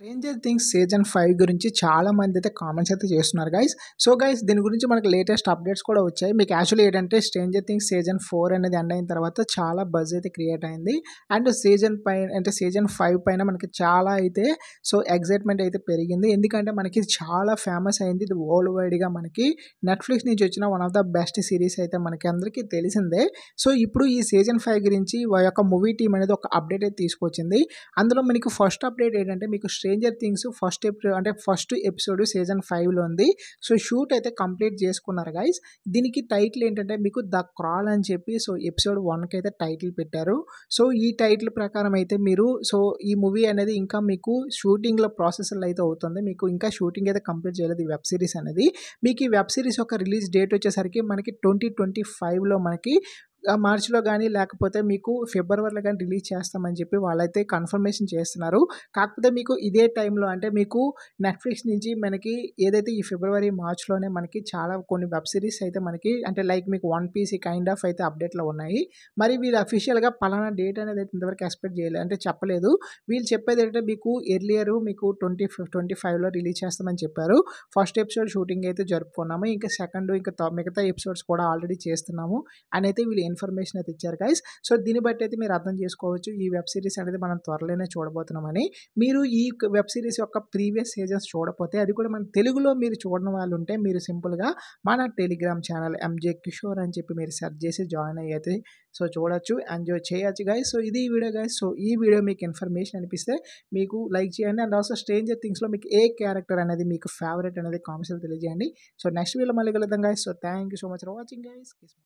stranger Things season five గురించి చాలా మంది అయితే కామెంట్స్ అయితే చేస్తున్నారు గైస్ సో గైస్ దీని గురించి మనకి లేటెస్ట్ అప్డేట్స్ కూడా వచ్చాయి మీకు యాక్చువల్లీ ఏంటంటే స్ట్రేంజర్ థింగ్స్ సీజన్ ఫోర్ అనేది ఎండ్ అయిన తర్వాత చాలా బజ్ అయితే క్రియేట్ అయింది అండ్ సీజన్ పైన అంటే సీజన్ ఫైవ్ పైన మనకి చాలా అయితే సో ఎగ్జైట్మెంట్ అయితే పెరిగింది ఎందుకంటే మనకి చాలా ఫేమస్ అయింది ఇది వరల్డ్ వైడ్గా మనకి నెట్ఫ్లిక్స్ నుంచి వచ్చిన one of the best series అయితే మనకి అందరికీ తెలిసిందే సో ఇప్పుడు ఈ సీజన్ ఫైవ్ గురించి యొక్క మూవీ టీం అనేది ఒక అప్డేట్ అయితే తీసుకొచ్చింది అందులో మనకి ఫస్ట్ అప్డేట్ ఏంటంటే మీకు స్ట్రేంజర్ థింగ్స్ ఫస్ట్ ఎపిసోడ్ అంటే ఫస్ట్ ఎపిసోడ్ సీజన్ ఫైవ్లో ఉంది సో షూట్ అయితే కంప్లీట్ చేసుకున్నారు గైస్ దీనికి టైటిల్ ఏంటంటే మీకు ద క్రాల్ అని చెప్పి సో ఎపిసోడ్ వన్కి అయితే టైటిల్ పెట్టారు సో ఈ టైటిల్ ప్రకారం అయితే మీరు సో ఈ మూవీ అనేది ఇంకా మీకు షూటింగ్లో ప్రాసెస్లో అయితే అవుతుంది మీకు ఇంకా షూటింగ్ అయితే కంప్లీట్ చేయలేదు ఈ వెబ్ సిరీస్ అనేది మీకు ఈ వెబ్ సిరీస్ యొక్క రిలీజ్ డేట్ వచ్చేసరికి మనకి ట్వంటీ ట్వంటీ ఫైవ్లో మనకి మార్చిలో కానీ లేకపోతే మీకు ఫిబ్రవరిలో కానీ రిలీజ్ చేస్తామని చెప్పి వాళ్ళైతే కన్ఫర్మేషన్ చేస్తున్నారు కాకపోతే మీకు ఇదే టైంలో అంటే మీకు నెట్ఫ్లిక్స్ నుంచి మనకి ఏదైతే ఈ ఫిబ్రవరి మార్చ్లోనే మనకి చాలా కొన్ని వెబ్ సిరీస్ అయితే మనకి అంటే లైక్ మీకు వన్ పీస్ కైండ్ ఆఫ్ అయితే అప్డేట్లో ఉన్నాయి మరి వీళ్ళు అఫీషియల్గా పలానా డేట్ అనేది అయితే ఇంతవరకు ఎక్స్పెక్ట్ చేయలేదు అంటే చెప్పలేదు వీళ్ళు చెప్పేది ఏంటంటే మీకు ఎర్లియర్ మీకు ట్వంటీ ట్వంటీ ఫైవ్లో రిలీజ్ చేస్తామని చెప్పారు ఫస్ట్ ఎపిసోడ్ షూటింగ్ అయితే జరుపుకున్నాము ఇంకా సెకండ్ ఇంకా మిగతా ఎపిసోడ్స్ కూడా ఆల్రెడీ చేస్తున్నాము అని అయితే వీళ్ళు ఇన్ఫర్మేషన్ అయితే ఇచ్చారు గైస్ సో దీన్ని బట్టి అయితే మీరు అర్థం చేసుకోవచ్చు ఈ వెబ్ సిరీస్ అనేది మనం త్వరలోనే చూడబోతున్నామని మీరు ఈ వెబ్ సిరీస్ యొక్క ప్రీవియస్ సీజన్స్ చూడకపోతే అది కూడా మన తెలుగులో మీరు చూడని వాళ్ళు ఉంటే మీరు సింపుల్గా మన టెలిగ్రామ్ ఛానల్ ఎంజే కిషోర్ అని చెప్పి మీరు సెర్చ్ చేసి జాయిన్ అయ్యేది సో చూడొచ్చు ఎంజాయ్ చేయొచ్చు గాయ సో ఇది వీడియో గాయస్ సో ఈ వీడియో మీకు ఇన్ఫర్మేషన్ అనిపిస్తే మీకు లైక్ చేయండి అండ్ ఆల్సో స్ట్రేంజర్ థింగ్స్లో మీకు ఏ క్యారెక్టర్ అనేది మీకు ఫేవరెట్ అనేది కామెంట్స్లో తెలియజేయండి సో నెక్స్ట్ వీడియో మళ్ళీ కలుద్దాం guys so thank you so much for watching guys